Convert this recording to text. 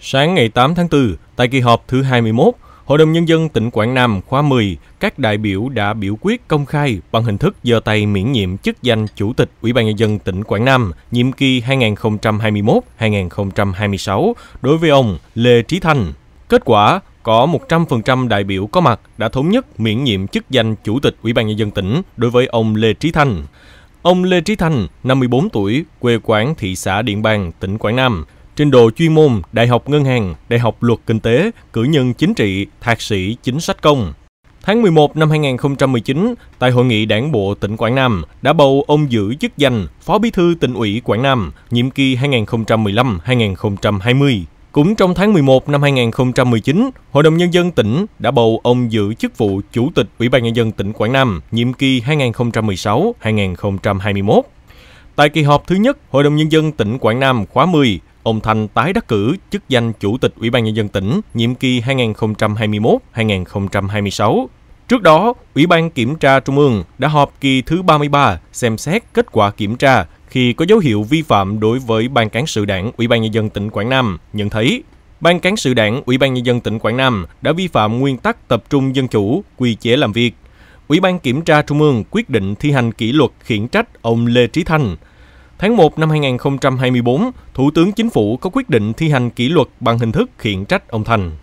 Sáng ngày 8 tháng 4, tại kỳ họp thứ 21, Hội đồng Nhân dân tỉnh Quảng Nam khóa 10, các đại biểu đã biểu quyết công khai bằng hình thức giơ tay miễn nhiệm chức danh Chủ tịch Ủy ban Nhân dân tỉnh Quảng Nam nhiệm kỳ 2021-2026 đối với ông Lê Trí Thanh. Kết quả, có 100% đại biểu có mặt đã thống nhất miễn nhiệm chức danh Chủ tịch Ủy ban Nhân dân tỉnh đối với ông Lê Trí Thanh. Ông Lê Trí Thanh, 54 tuổi, quê quán thị xã Điện Bàn, tỉnh Quảng Nam, trình độ chuyên môn Đại học Ngân hàng, Đại học Luật Kinh tế, cử nhân chính trị, thạc sĩ chính sách công. Tháng 11 năm 2019, tại hội nghị đảng bộ tỉnh Quảng Nam đã bầu ông giữ chức danh Phó Bí thư tỉnh ủy Quảng Nam, nhiệm kỳ 2015-2020. Cũng trong tháng 11 năm 2019, Hội đồng Nhân dân tỉnh đã bầu ông giữ chức vụ Chủ tịch Ủy ban Nhân dân tỉnh Quảng Nam, nhiệm kỳ 2016-2021. Tại kỳ họp thứ nhất, Hội đồng Nhân dân tỉnh Quảng Nam khóa 10 ông Thanh tái đắc cử chức danh Chủ tịch Ủy ban Nhân dân tỉnh nhiệm kỳ 2021-2026. Trước đó, Ủy ban Kiểm tra Trung ương đã họp kỳ thứ 33 xem xét kết quả kiểm tra khi có dấu hiệu vi phạm đối với Ban cán sự đảng Ủy ban Nhân dân tỉnh Quảng Nam, nhận thấy Ban cán sự đảng Ủy ban Nhân dân tỉnh Quảng Nam đã vi phạm nguyên tắc tập trung dân chủ, quy chế làm việc. Ủy ban Kiểm tra Trung ương quyết định thi hành kỷ luật khiển trách ông Lê Trí Thanh, Tháng 1 năm 2024, Thủ tướng Chính phủ có quyết định thi hành kỷ luật bằng hình thức khiển trách ông Thành.